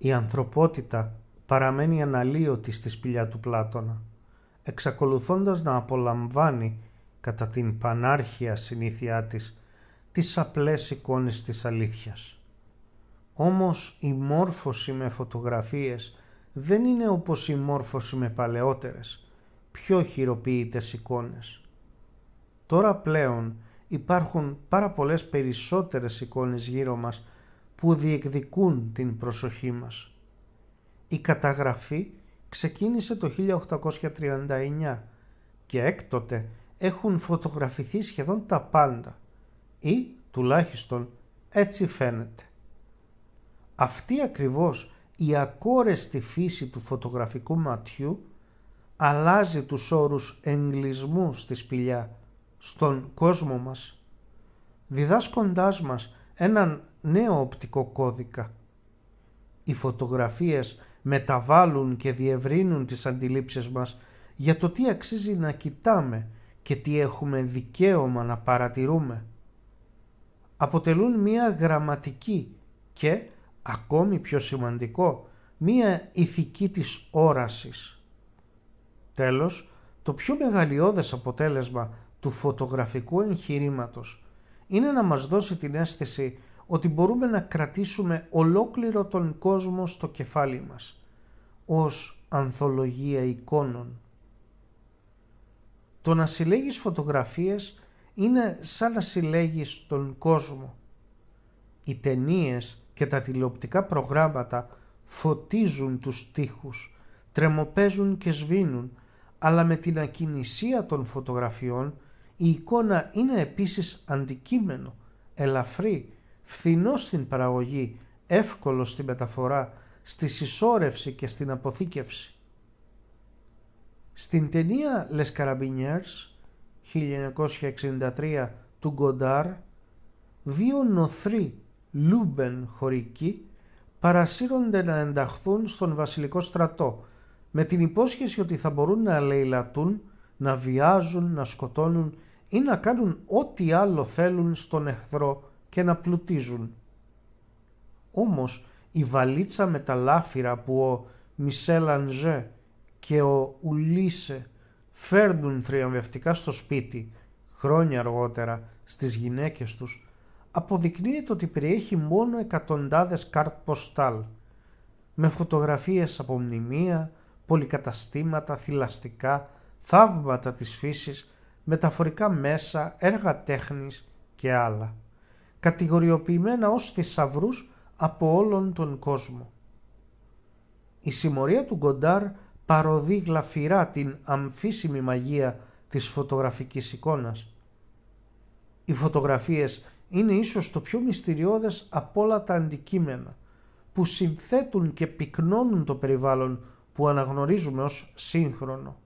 Η ανθρωπότητα παραμένει αναλύωτη στη σπηλιά του Πλάτωνα, εξακολουθώντας να απολαμβάνει κατά την πανάρχια συνήθειά της τις απλές εικόνες της αλήθειας. Όμως η μόρφωση με φωτογραφίες δεν είναι όπως η μόρφωση με παλαιότερες, πιο χειροποίητες εικόνες. Τώρα πλέον υπάρχουν πάρα πολλές περισσότερες εικόνες γύρω μας που διεκδικούν την προσοχή μας. Η καταγραφή ξεκίνησε το 1839 και έκτοτε έχουν φωτογραφηθεί σχεδόν τα πάντα ή τουλάχιστον έτσι φαίνεται. Αυτή ακριβώς η ακόρεστη φύση του φωτογραφικού ματιού αλλάζει τους όρους εγκλισμού στη σπηλιά στον κόσμο μας. Διδάσκοντάς μας έναν νέο οπτικό κώδικα. Οι φωτογραφίες μεταβάλλουν και διευρύνουν τις αντιλήψεις μας για το τι αξίζει να κοιτάμε και τι έχουμε δικαίωμα να παρατηρούμε. Αποτελούν μία γραμματική και, ακόμη πιο σημαντικό, μία ηθική της όρασης. Τέλος, το πιο μεγαλειώδες αποτέλεσμα του φωτογραφικού εγχειρήματος είναι να μας δώσει την αίσθηση ότι μπορούμε να κρατήσουμε ολόκληρο τον κόσμο στο κεφάλι μας ως ανθολογία εικόνων. Το να συλλέγεις φωτογραφίες είναι σαν να συλλέγεις τον κόσμο. Οι ταινίες και τα τηλεοπτικά προγράμματα φωτίζουν τους τοίχους, τρεμοπέζουν και σβήνουν, αλλά με την ακινησία των φωτογραφιών η εικόνα είναι επίσης αντικείμενο, ελαφρύ, φθηνό στην παραγωγή, εύκολο στη μεταφορά, στη συσσόρευση και στην αποθήκευση. Στην ταινία Les Carabiniers 1963 του Γκοντάρ, δύο νοθροί Λούμπεν χωρικοί παρασύρονται να ενταχθούν στον βασιλικό στρατό με την υπόσχεση ότι θα μπορούν να αλληλατούν, να βιάζουν, να σκοτώνουν ή να κάνουν ό,τι άλλο θέλουν στον εχθρό και να πλουτίζουν. Όμως η βαλίτσα με τα λάφυρα που ο Μισελ Ανζέ και ο Ουλίσε φέρνουν θριαμβευτικά στο σπίτι χρόνια αργότερα στις γυναίκες τους αποδεικνύεται ότι περιέχει μόνο εκατοντάδες καρτ ποστάλ με φωτογραφίες από μνημεία, πολυκαταστήματα, θηλαστικά, θαύματα της φύσης, μεταφορικά μέσα, έργα τέχνης και άλλα κατηγοριοποιημένα ως θησαυρούς από όλον τον κόσμο. Η συμμορία του Γκοντάρ παροδεί γλαφυρά την αμφίσιμη μαγεία της φωτογραφικής εικόνας. Οι φωτογραφίες είναι ίσως το πιο μυστηριώδες από όλα τα αντικείμενα που συνθέτουν και πυκνώνουν το περιβάλλον που αναγνωρίζουμε ως σύγχρονο.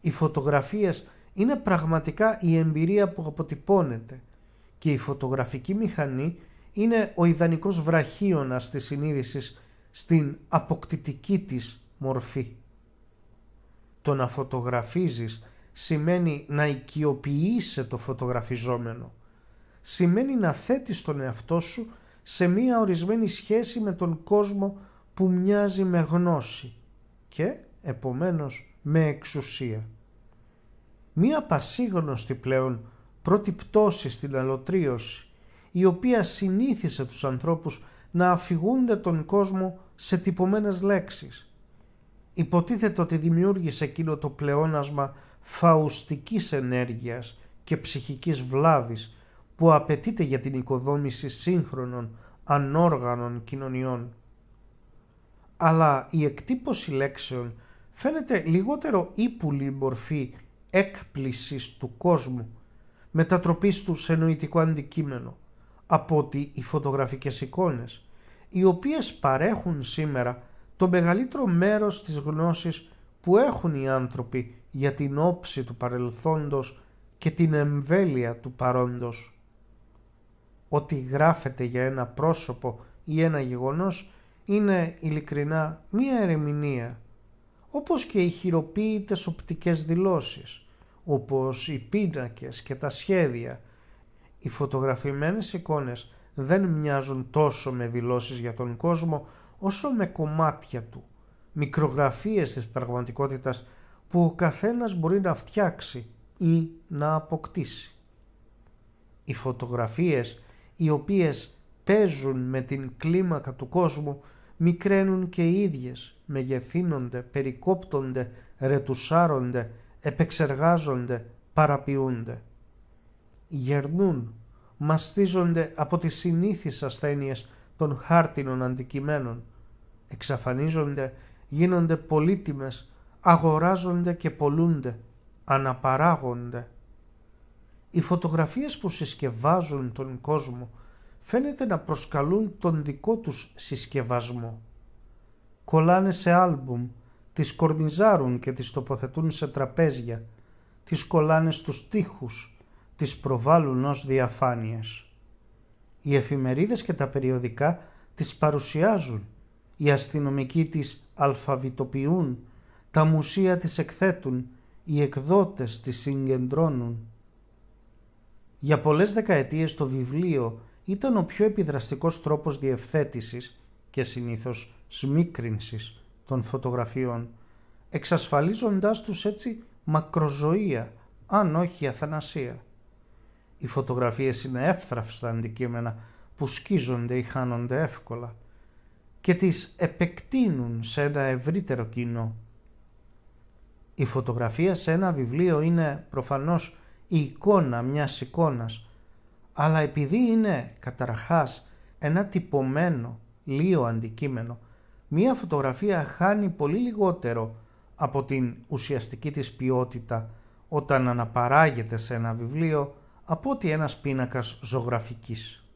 Οι φωτογραφίες είναι πραγματικά η εμπειρία που αποτυπώνεται – και η φωτογραφική μηχανή είναι ο ιδανικός βραχίωνας της συνείδησης στην αποκτητική της μορφή. Το να φωτογραφίζεις σημαίνει να οικειοποιείσαι το φωτογραφιζόμενο. Σημαίνει να θέτεις τον εαυτό σου σε μία ορισμένη σχέση με τον κόσμο που μοιάζει με γνώση και επομένως με εξουσία. Μία πασίγνωστη πλέον πρώτη πτώση στην αλωτρίωση, η οποία συνήθισε τους ανθρώπους να αφηγούνται τον κόσμο σε τυπωμένες λέξεις. Υποτίθεται ότι δημιούργησε εκείνο το πλεόνασμα φαουστικής ενέργειας και ψυχικής βλάβης που απαιτείται για την οικοδόμηση σύγχρονων ανόργανων κοινωνιών. Αλλά η εκτύπωση λέξεων φαίνεται λιγότερο ύπουλη μορφή έκπλησης του κόσμου μετατροπής τους σε νοητικό αντικείμενο από ότι οι φωτογραφικές εικόνες, οι οποίες παρέχουν σήμερα το μεγαλύτερο μέρος της γνώσης που έχουν οι άνθρωποι για την όψη του παρελθόντος και την εμβέλεια του παρόντος. Ό,τι γράφεται για ένα πρόσωπο ή ένα γεγονός είναι ειλικρινά μία ερεμηνία, όπως και οι χειροποίητες οπτικές δηλώσεις – όπως οι πίνακες και τα σχέδια. Οι φωτογραφημένες εικόνες δεν μοιάζουν τόσο με δηλώσεις για τον κόσμο όσο με κομμάτια του, μικρογραφίες της πραγματικότητας που ο καθένας μπορεί να φτιάξει ή να αποκτήσει. Οι φωτογραφίες οι οποίες παίζουν με την κλίμακα του κόσμου μικραίνουν και οι ίδιες, μεγεθύνονται, περικόπτονται, ρετουσάρονται επεξεργάζονται, παραποιούνται. Γερνούν, μαστίζονται από τις συνήθεις ασθένειες των χάρτινων αντικειμένων. Εξαφανίζονται, γίνονται πολύτιμες, αγοράζονται και πολλούνται, αναπαράγονται. Οι φωτογραφίες που συσκευάζουν τον κόσμο φαίνεται να προσκαλούν τον δικό τους συσκευασμό. Κολλάνε σε άλμπουμ, τις κορνιζάρουν και τις τοποθετούν σε τραπέζια, τις κολλάνε στους τοίχους, τις προβάλλουν ως διαφάνειες. Οι εφημερίδες και τα περιοδικά τις παρουσιάζουν, οι αστυνομικοί τις αλφαβητοποιούν, τα μουσεία τις εκθέτουν, οι εκδότες τις συγκεντρώνουν. Για πολλές δεκαετίες το βιβλίο ήταν ο πιο επιδραστικός τρόπος διευθέτησης και συνήθως σμίκρινσης των φωτογραφιών, εξασφαλίζοντάς τους έτσι μακροζωία, αν όχι αθανασία. Οι φωτογραφίες είναι εύθραυστα αντικείμενα που σκίζονται ή χάνονται εύκολα και τις επεκτείνουν σε ένα ευρύτερο κοινό. Η φωτογραφία σε ένα βιβλίο είναι προφανώς η εικόνα μιας εικόνας, αλλά επειδή είναι καταρχάς ένα τυπωμένο, λίο αντικείμενο μία φωτογραφία χάνει πολύ λιγότερο από την ουσιαστική της ποιότητα όταν αναπαράγεται σε ένα βιβλίο από ότι ένας πίνακας ζωγραφικής.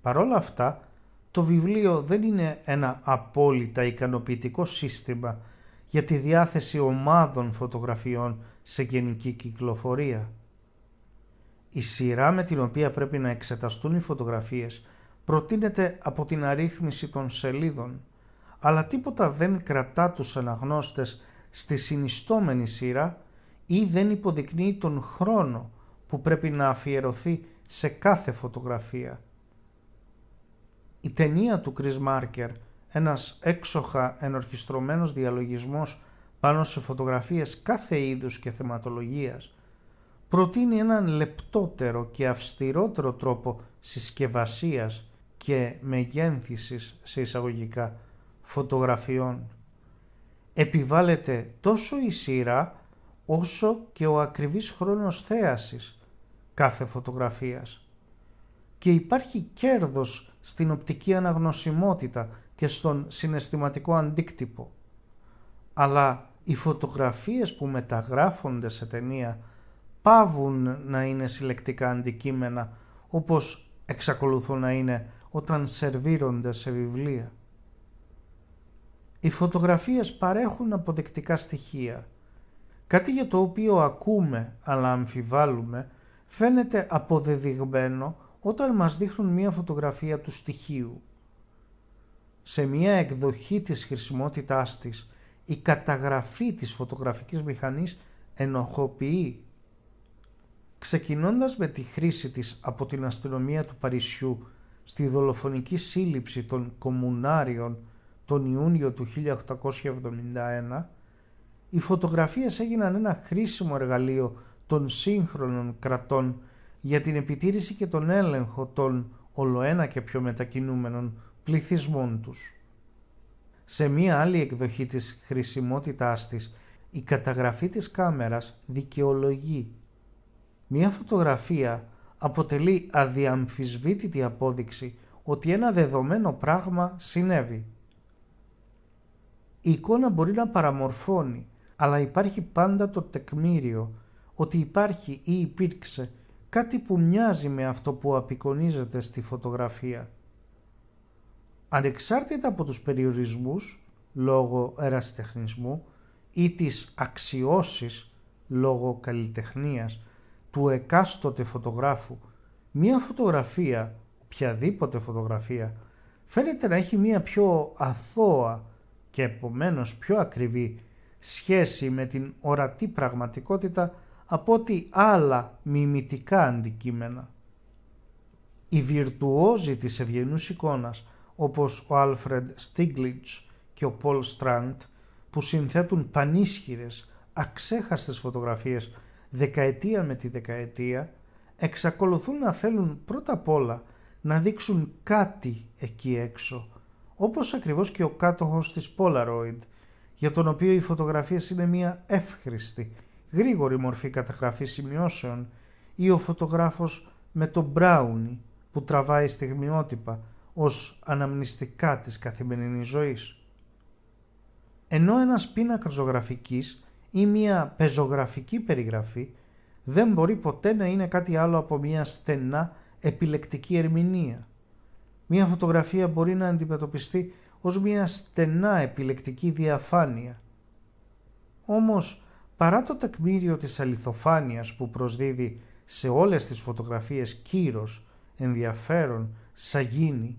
Παρόλα αυτά, το βιβλίο δεν είναι ένα απόλυτα ικανοποιητικό σύστημα για τη διάθεση ομάδων φωτογραφιών σε γενική κυκλοφορία. Η σειρά με την οποία πρέπει να εξεταστούν οι φωτογραφίες προτείνεται από την αρρύθμιση των σελίδων – αλλά τίποτα δεν κρατά τους αναγνώστες στη συνιστόμενη σειρά ή δεν υποδεικνύει τον χρόνο που πρέπει να αφιερωθεί σε κάθε φωτογραφία. Η ταινία του Chris Marker, ένας έξοχα ενορχιστρωμένος διαλογισμός πάνω σε φωτογραφίες κάθε είδους και θεματολογίας, προτείνει έναν λεπτότερο και αυστηρότερο τρόπο συσκευασίας και μεγένθησης σε εισαγωγικά φωτογραφιών. Επιβάλλεται τόσο η σειρά όσο και ο ακριβής χρόνος θέασης κάθε φωτογραφίας. Και υπάρχει κέρδος στην οπτική αναγνωσιμότητα και στον συναισθηματικό αντίκτυπο. Αλλά οι φωτογραφίες που μεταγράφονται σε ταινία πάβουν να είναι συλλεκτικά αντικείμενα όπως εξακολουθούν να είναι όταν σερβίρονται σε βιβλία. Οι φωτογραφίες παρέχουν αποδεκτικά στοιχεία. Κάτι για το οποίο ακούμε αλλά αμφιβάλλουμε φαίνεται αποδεδειγμένο όταν μας δείχνουν μία φωτογραφία του στοιχείου. Σε μία εκδοχή της χρησιμότητάς της, η καταγραφή της φωτογραφικής μηχανής ενοχοποιεί. Ξεκινώντας με τη χρήση της από την αστυνομία του Παρισιού στη δολοφονική σύλληψη των κομμουνάριων τον Ιούνιο του 1871, οι φωτογραφίες έγιναν ένα χρήσιμο εργαλείο των σύγχρονων κρατών για την επιτήρηση και τον έλεγχο των ολοένα και πιο μετακινούμενων πληθυσμών τους. Σε μία άλλη εκδοχή της χρησιμότητάς της, η καταγραφή της κάμερας δικαιολογεί. Μία φωτογραφία αποτελεί αδιαμφισβήτητη απόδειξη ότι ένα δεδομένο πράγμα συνέβη. Η εικόνα μπορεί να παραμορφώνει, αλλά υπάρχει πάντα το τεκμήριο ότι υπάρχει ή υπήρξε κάτι που μοιάζει με αυτό που απεικονίζεται στη φωτογραφία. Ανεξάρτητα από τους περιορισμούς, λόγω ερασιτεχνισμού, ή τις αξιώσεις, λόγω καλλιτεχνίας, του εκάστοτε φωτογράφου, μία φωτογραφία, οποιαδήποτε φωτογραφία, φαίνεται να έχει μία πιο αθώα και επομένως πιο ακριβή σχέση με την ορατή πραγματικότητα από ότι άλλα μιμητικά αντικείμενα. Οι βιρτουόζοι της ευγενούς εικόνας όπως ο Άλφρεντ Στίγκλιτς και ο Πολ Στραντ που συνθέτουν πανίσχυρες, αξέχαστες φωτογραφίες δεκαετία με τη δεκαετία εξακολουθούν να θέλουν πρώτα απ' όλα να δείξουν κάτι εκεί έξω όπως ακριβώς και ο κάτοχος της Polaroid, για τον οποίο οι φωτογραφίες είναι μια εύχρηστη, γρήγορη μορφή καταγραφής σημειώσεων ή ο φωτογράφος με το μπράουνι που τραβάει στιγμιότυπα ως αναμνηστικά της καθημερινής ζωής. Ενώ ένας πίνακας ζωγραφικής ή μια πεζογραφική περιγραφή δεν μπορεί ποτέ να είναι κάτι άλλο από μια στενά επιλεκτική ερμηνεία. Μία φωτογραφία μπορεί να αντιμετωπιστεί ως μία στενά επιλεκτική διαφάνεια. Όμως, παρά το τεκμήριο της αληθοφάνειας που προσδίδει σε όλες τις φωτογραφίες κύρος, ενδιαφέρον, σαγίνη,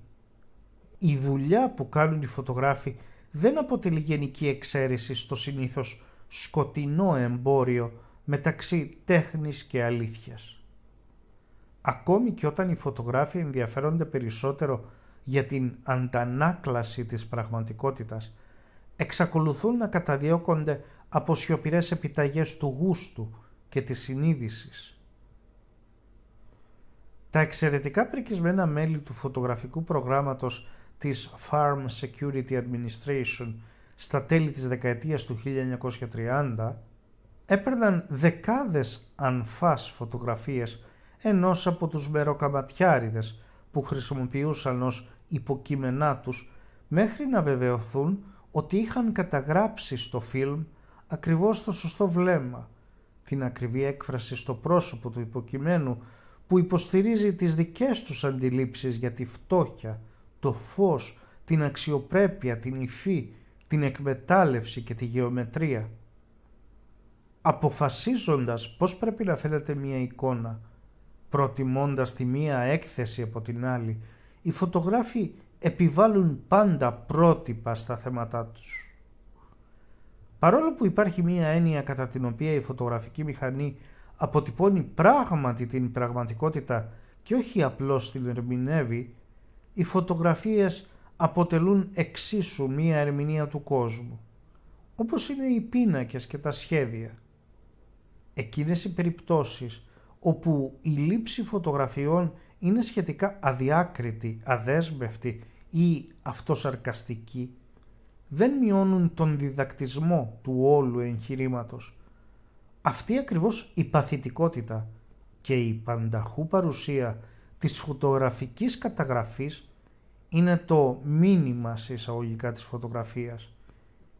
η δουλειά που κάνουν οι φωτογράφοι δεν αποτελεί γενική εξαίρεση στο συνήθως σκοτεινό εμπόριο μεταξύ τέχνης και αλήθειας ακόμη και όταν οι φωτογράφοι ενδιαφέρονται περισσότερο για την αντανάκλαση της πραγματικότητας, εξακολουθούν να καταδιώκονται από σιωπηρές επιταγές του γούστου και της συνείδησης. Τα εξαιρετικά πρικισμένα μέλη του φωτογραφικού προγράμματος της Farm Security Administration στα τέλη της δεκαετίας του 1930 έπαιρναν δεκάδες ανφάς φωτογραφίες ενός από τους μεροκαμπατιάριδες που χρησιμοποιούσαν ως υποκείμενά τους μέχρι να βεβαιωθούν ότι είχαν καταγράψει στο φιλμ ακριβώς το σωστό βλέμμα, την ακριβή έκφραση στο πρόσωπο του υποκειμένου που υποστηρίζει τις δικές τους αντιλήψεις για τη φτώχεια, το φως, την αξιοπρέπεια, την υφή, την εκμετάλλευση και τη γεωμετρία. Αποφασίζοντας πώς πρέπει να θέλετε μια εικόνα προτιμώντας τη μία έκθεση από την άλλη, οι φωτογράφοι επιβάλλουν πάντα πρότυπα στα θέματα τους. Παρόλο που υπάρχει μία έννοια κατά την οποία η φωτογραφική μηχανή αποτυπώνει πράγματι την πραγματικότητα και όχι απλώς την ερμηνεύει, οι φωτογραφίες αποτελούν εξίσου μία ερμηνεία του κόσμου, όπως είναι οι πίνακες και τα σχέδια. Εκείνες οι περιπτώσεις όπου η λήψη φωτογραφιών είναι σχετικά αδιάκριτη, αδέσμευτη ή αυτοσαρκαστική, δεν μειώνουν τον διδακτισμό του όλου εγχειρήματος. Αυτή ακριβώς η παθητικότητα και η πανταχού παρουσία της φωτογραφικής καταγραφής είναι το μήνυμα σε εισαγωγικά της φωτογραφίας,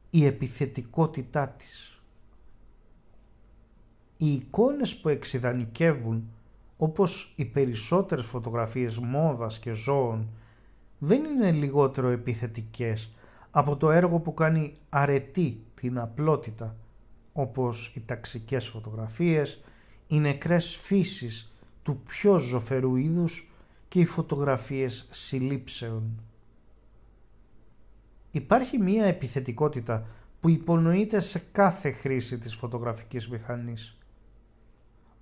η επιθετικότητά της οι εικόνες που εξειδανικεύουν όπως οι περισσότερες φωτογραφίες μόδας και ζώων δεν είναι λιγότερο επιθετικές από το έργο που κάνει αρετή την απλότητα όπως οι ταξικές φωτογραφίες, οι νεκρές φύσεις του πιο ζωφερού είδους και οι φωτογραφίες συλλήψεων. Υπάρχει μία επιθετικότητα που υπονοείται σε κάθε χρήση της φωτογραφικής μηχανής.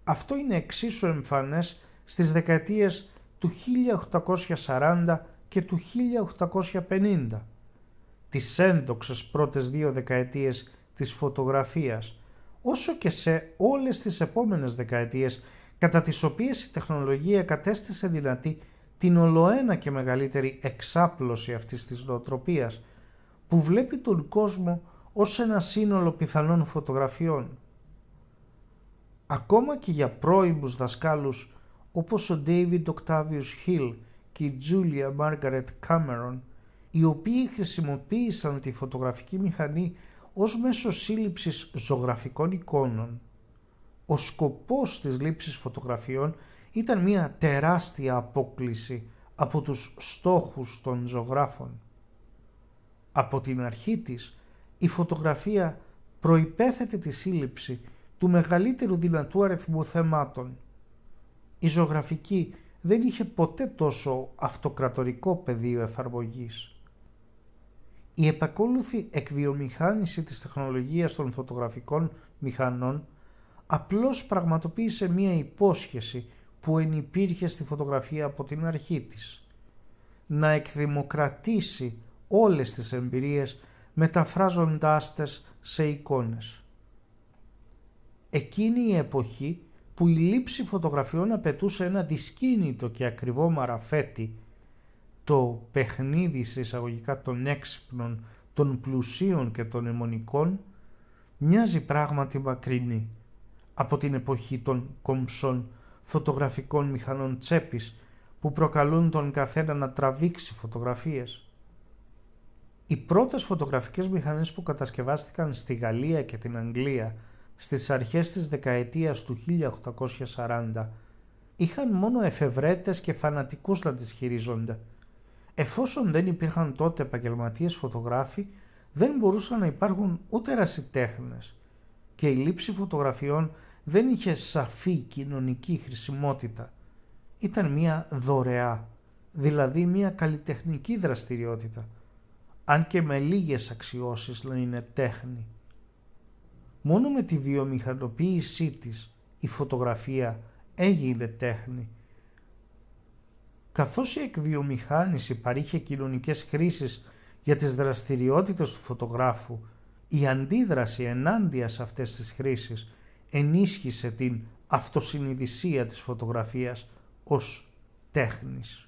Αυτό είναι εξίσου εμφανές στις δεκαετίες του 1840 και του 1850. Τις ένδοξες πρώτες δύο δεκαετίες της φωτογραφίας, όσο και σε όλες τις επόμενες δεκαετίες κατά τις οποίες η τεχνολογία κατέστησε δυνατή την ολοένα και μεγαλύτερη εξάπλωση αυτής της νοοτροπίας που βλέπει τον κόσμο ως ένα σύνολο πιθανών φωτογραφιών. Ακόμα και για πρώιμους δασκάλους όπως ο David Octavius Hill και η Julia Margaret Cameron, οι οποίοι χρησιμοποίησαν τη φωτογραφική μηχανή ως μέσο σύλληψης ζωγραφικών εικόνων. Ο σκοπός της λήψης φωτογραφιών ήταν μια τεράστια απόκληση από τους στόχους των ζωγράφων. Από την αρχή της, η φωτογραφία προϋπέθεται τη σύλληψη του μεγαλύτερου δυνατού αριθμού θεμάτων. Η ζωγραφική δεν είχε ποτέ τόσο αυτοκρατορικό πεδίο εφαρμογής. Η επακόλουθη εκβιομηχάνηση της τεχνολογίας των φωτογραφικών μηχανών απλώς πραγματοποίησε μία υπόσχεση που ενυπήρχε στη φωτογραφία από την αρχή της. Να εκδημοκρατήσει όλες τις εμπειρίες μεταφράζοντάς τες σε εικόνες εκείνη η εποχή που η λήψη φωτογραφιών απαιτούσε ένα δυσκίνητο και ακριβό μαραφέτη, το παιχνίδι σε εισαγωγικά των έξυπνων, των πλουσίων και των αιμονικών, μοιάζει πράγματι μακρινή από την εποχή των κομψών φωτογραφικών μηχανών τσέπης που προκαλούν τον καθένα να τραβήξει φωτογραφίες. Οι πρώτες φωτογραφικές μηχανές που κατασκευάστηκαν στη Γαλλία και την Αγγλία στις αρχές της δεκαετίας του 1840 είχαν μόνο εφευρέτες και φανατικούς να τις χειρίζονται. Εφόσον δεν υπήρχαν τότε επαγγελματίες φωτογράφοι, δεν μπορούσαν να υπάρχουν ούτε ρασιτέχνες και η λήψη φωτογραφιών δεν είχε σαφή κοινωνική χρησιμότητα. Ήταν μία δωρεά, δηλαδή μία καλλιτεχνική δραστηριότητα, αν και με λίγες αξιώσεις να είναι τέχνη. Μόνο με τη βιομηχανοποίησή της η φωτογραφία έγινε τέχνη. Καθώς η εκβιομηχάνηση παρήχε κοινωνικές χρήσεις για τις δραστηριότητες του φωτογράφου, η αντίδραση ενάντια σε αυτές τις χρήσεις ενίσχυσε την αυτοσυνειδησία της φωτογραφίας ως τέχνης.